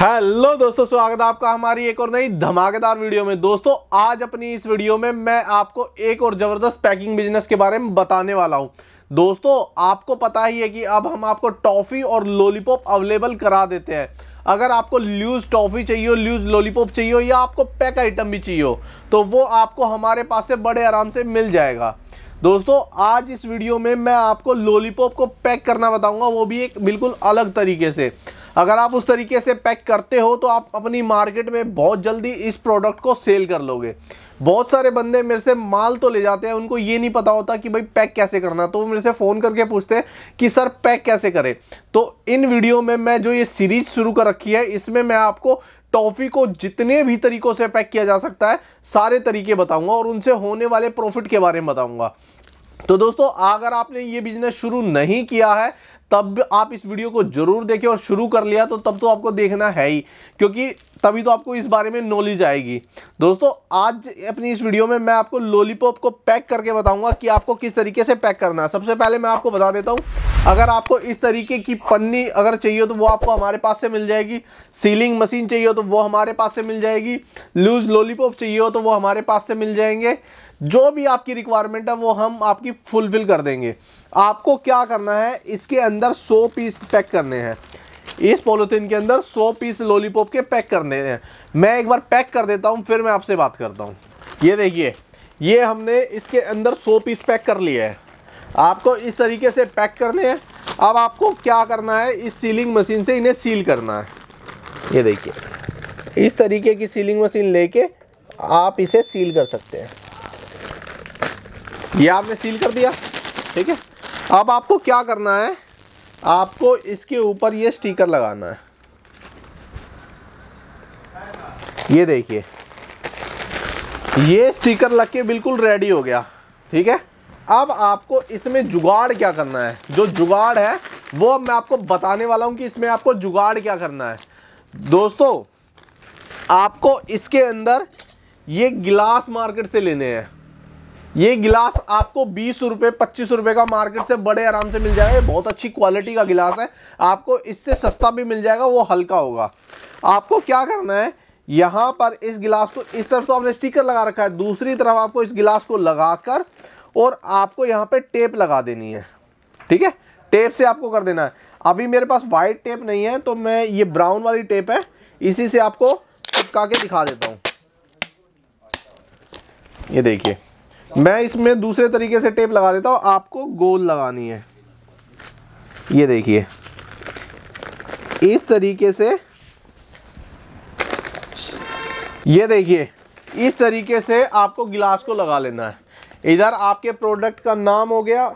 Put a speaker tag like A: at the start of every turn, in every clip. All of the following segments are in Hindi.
A: हेलो दोस्तों स्वागत है आपका हमारी एक और नई धमाकेदार वीडियो में दोस्तों आज अपनी इस वीडियो में मैं आपको एक और ज़बरदस्त पैकिंग बिजनेस के बारे में बताने वाला हूं दोस्तों आपको पता ही है कि अब हम आपको टॉफ़ी और लॉलीपॉप अवेलेबल करा देते हैं अगर आपको ल्यूज़ टॉफ़ी चाहिए हो ल्यूज़ लॉलीपॉप चाहिए हो या आपको पैक आइटम भी चाहिए हो तो वो आपको हमारे पास से बड़े आराम से मिल जाएगा दोस्तों आज इस वीडियो में मैं आपको लॉलीपॉप को पैक करना बताऊंगा वो भी एक बिल्कुल अलग तरीके से अगर आप उस तरीके से पैक करते हो तो आप अपनी मार्केट में बहुत जल्दी इस प्रोडक्ट को सेल कर लोगे बहुत सारे बंदे मेरे से माल तो ले जाते हैं उनको ये नहीं पता होता कि भाई पैक कैसे करना तो वो मेरे से फ़ोन करके पूछते हैं कि सर पैक कैसे करें तो इन वीडियो में मैं जो ये सीरीज शुरू कर रखी है इसमें मैं आपको टॉफ़ी को जितने भी तरीक़ों से पैक किया जा सकता है सारे तरीके बताऊँगा और उनसे होने वाले प्रॉफिट के बारे में बताऊँगा तो दोस्तों अगर आपने ये बिजनेस शुरू नहीं किया है तब आप इस वीडियो को जरूर देखें और शुरू कर लिया तो तब तो आपको देखना है ही क्योंकि तभी तो आपको इस बारे में नॉलेज आएगी दोस्तों आज अपनी इस वीडियो में मैं आपको लॉलीपॉप को पैक करके बताऊंगा कि आपको किस तरीके से पैक करना है सबसे पहले मैं आपको बता देता हूं अगर आपको इस तरीके की पन्नी अगर चाहिए तो वो आपको हमारे पास से मिल जाएगी सीलिंग मशीन चाहिए तो वो हमारे पास से मिल जाएगी लूज लॉलीपॉप चाहिए हो तो वो हमारे पास से मिल जाएंगे जो भी आपकी रिक्वायरमेंट है वो हम आपकी फुलफिल कर देंगे आपको क्या करना है इसके अंदर 100 पीस पैक करने हैं इस पॉलिथीन के अंदर 100 पीस लॉलीपॉप के पैक करने हैं मैं एक बार पैक कर देता हूँ फिर मैं आपसे बात करता हूँ ये देखिए ये हमने इसके अंदर 100 पीस पैक कर लिए है आपको इस तरीके से पैक करने हैं अब आपको क्या करना है इस सीलिंग मशीन से इन्हें सील करना है ये देखिए इस तरीके की सीलिंग मशीन लेके आप इसे सील कर सकते हैं ये आपने सील कर दिया ठीक है अब आपको क्या करना है आपको इसके ऊपर ये स्टिकर लगाना है ये देखिए ये स्टिकर लग के बिल्कुल रेडी हो गया ठीक है अब आपको इसमें जुगाड़ क्या करना है जो जुगाड़ है वो अब मैं आपको बताने वाला हूं कि इसमें आपको जुगाड़ क्या करना है दोस्तों आपको इसके अंदर ये गिलास मार्केट से लेने हैं ये गिलास आपको बीस रुपये पच्चीस रुपये का मार्केट से बड़े आराम से मिल जाएगा बहुत अच्छी क्वालिटी का गिलास है आपको इससे सस्ता भी मिल जाएगा वो हल्का होगा आपको क्या करना है यहाँ पर इस गिलास को इस तरफ तो आपने स्टिकर लगा रखा है दूसरी तरफ आपको इस गिलास को लगा कर और आपको यहाँ पर टेप लगा देनी है ठीक है टेप से आपको कर देना है अभी मेरे पास वाइट टेप नहीं है तो मैं ये ब्राउन वाली टेप है इसी से आपको चिपका के दिखा देता हूँ ये देखिए मैं इसमें दूसरे तरीके से टेप लगा देता हूँ आपको गोल लगानी है ये देखिए इस तरीके से ये देखिए इस तरीके से आपको गिलास को लगा लेना है इधर आपके प्रोडक्ट का नाम हो गया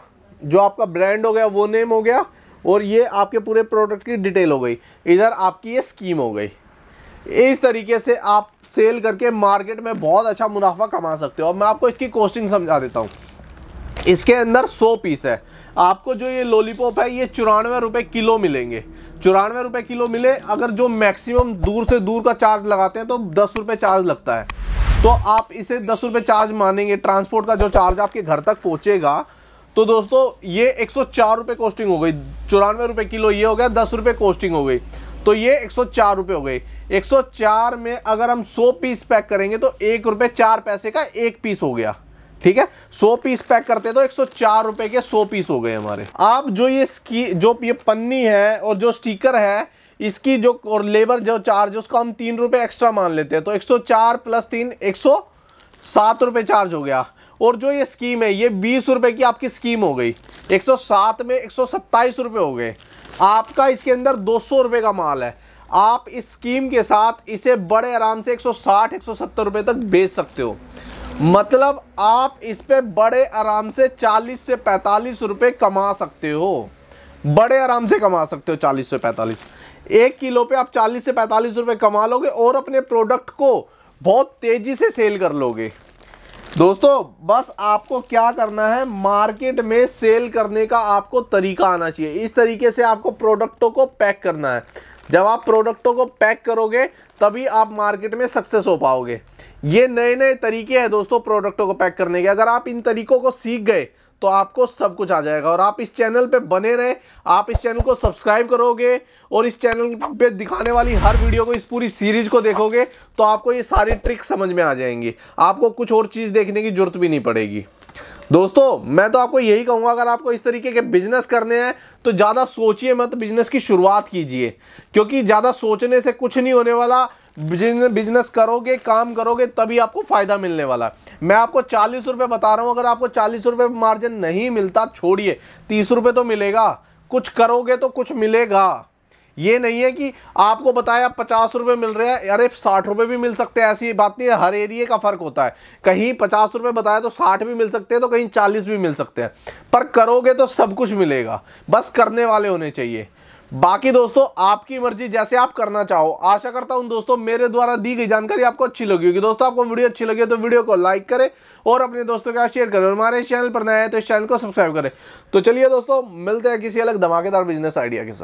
A: जो आपका ब्रांड हो गया वो नेम हो गया और ये आपके पूरे प्रोडक्ट की डिटेल हो गई इधर आपकी ये स्कीम हो गई इस तरीके से आप सेल करके मार्केट में बहुत अच्छा मुनाफा कमा सकते हो और मैं आपको इसकी कॉस्टिंग समझा देता हूँ इसके अंदर सौ पीस है आपको जो ये लॉलीपॉप है ये चौरानवे रुपये किलो मिलेंगे चौरानवे रुपये किलो मिले अगर जो मैक्सिमम दूर से दूर का चार्ज लगाते हैं तो दस रुपये चार्ज लगता है तो आप इसे दस रुपये चार्ज मानेंगे ट्रांसपोर्ट का जो चार्ज आपके घर तक पहुँचेगा तो दोस्तों ये एक सौ कॉस्टिंग हो गई चौरानवे रुपये किलो ये हो गया दस रुपये कॉस्टिंग हो गई तो ये एक सौ हो गई 104 में अगर हम 100 पीस पैक करेंगे तो एक रुपये चार पैसे का एक पीस हो गया ठीक है 100 पीस पैक करते तो एक सौ के 100 पीस हो गए हमारे आप जो ये स्की जो ये पन्नी है और जो स्टिकर है इसकी जो और लेबर जो चार्ज उसका हम तीन रुपये एक्स्ट्रा मान लेते हैं तो 104 प्लस तीन एक सौ सात रुपये चार्ज हो गया और जो ये स्कीम है ये बीस रुपये की आपकी स्कीम हो गई एक में एक सौ हो गए आपका इसके अंदर दो सौ रुपये का माल है आप इस स्कीम के साथ इसे बड़े आराम से 160 170 रुपए तक बेच सकते हो मतलब आप इस पर बड़े आराम से 40 से 45 रुपए कमा सकते हो बड़े आराम से कमा सकते हो 40 से 45 एक किलो पे आप 40 से 45 रुपए कमा लोगे और अपने प्रोडक्ट को बहुत तेज़ी से सेल कर लोगे दोस्तों बस आपको क्या करना है मार्केट में सेल करने का आपको तरीका आना चाहिए इस तरीके से आपको प्रोडक्टों को पैक करना है जब आप प्रोडक्टों को पैक करोगे तभी आप मार्केट में सक्सेस हो पाओगे ये नए नए तरीके हैं दोस्तों प्रोडक्टों को पैक करने के अगर आप इन तरीकों को सीख गए तो आपको सब कुछ आ जाएगा और आप इस चैनल पे बने रहें आप इस चैनल को सब्सक्राइब करोगे और इस चैनल पे दिखाने वाली हर वीडियो को इस पूरी सीरीज को देखोगे तो आपको ये सारी ट्रिक समझ में आ जाएंगी आपको कुछ और चीज़ देखने की ज़रूरत भी नहीं पड़ेगी दोस्तों मैं तो आपको यही कहूँगा अगर आपको इस तरीके के बिजनेस करने हैं तो ज़्यादा सोचिए मत बिजनेस की शुरुआत कीजिए क्योंकि ज़्यादा सोचने से कुछ नहीं होने वाला बिजनेस करोगे काम करोगे तभी आपको फ़ायदा मिलने वाला है मैं आपको चालीस रुपये बता रहा हूँ अगर आपको चालीस रुपये मार्जिन नहीं मिलता छोड़िए तीस रुपये तो मिलेगा कुछ करोगे तो कुछ मिलेगा ये नहीं है कि आपको बताया पचास रुपये मिल रहे हैं अरे साठ रुपये भी मिल सकते हैं ऐसी बात नहीं है हर एरिए का फ़र्क होता है कहीं पचास रुपये बताया तो साठ भी मिल सकते हैं तो कहीं चालीस भी मिल सकते हैं पर करोगे तो सब कुछ मिलेगा बस करने वाले होने चाहिए बाकी दोस्तों आपकी मर्जी जैसे आप करना चाहो आशा करता हूं दोस्तों मेरे द्वारा दी गई जानकारी आपको अच्छी लगी होगी दोस्तों आपको वीडियो अच्छी लगी तो वीडियो को लाइक करें और अपने दोस्तों के साथ शेयर करें और हमारे चैनल पर नया है तो इस चैनल को सब्सक्राइब करें तो चलिए दोस्तों मिलते हैं किसी अलग धमाकेदार बिजनेस आइडिया के साथ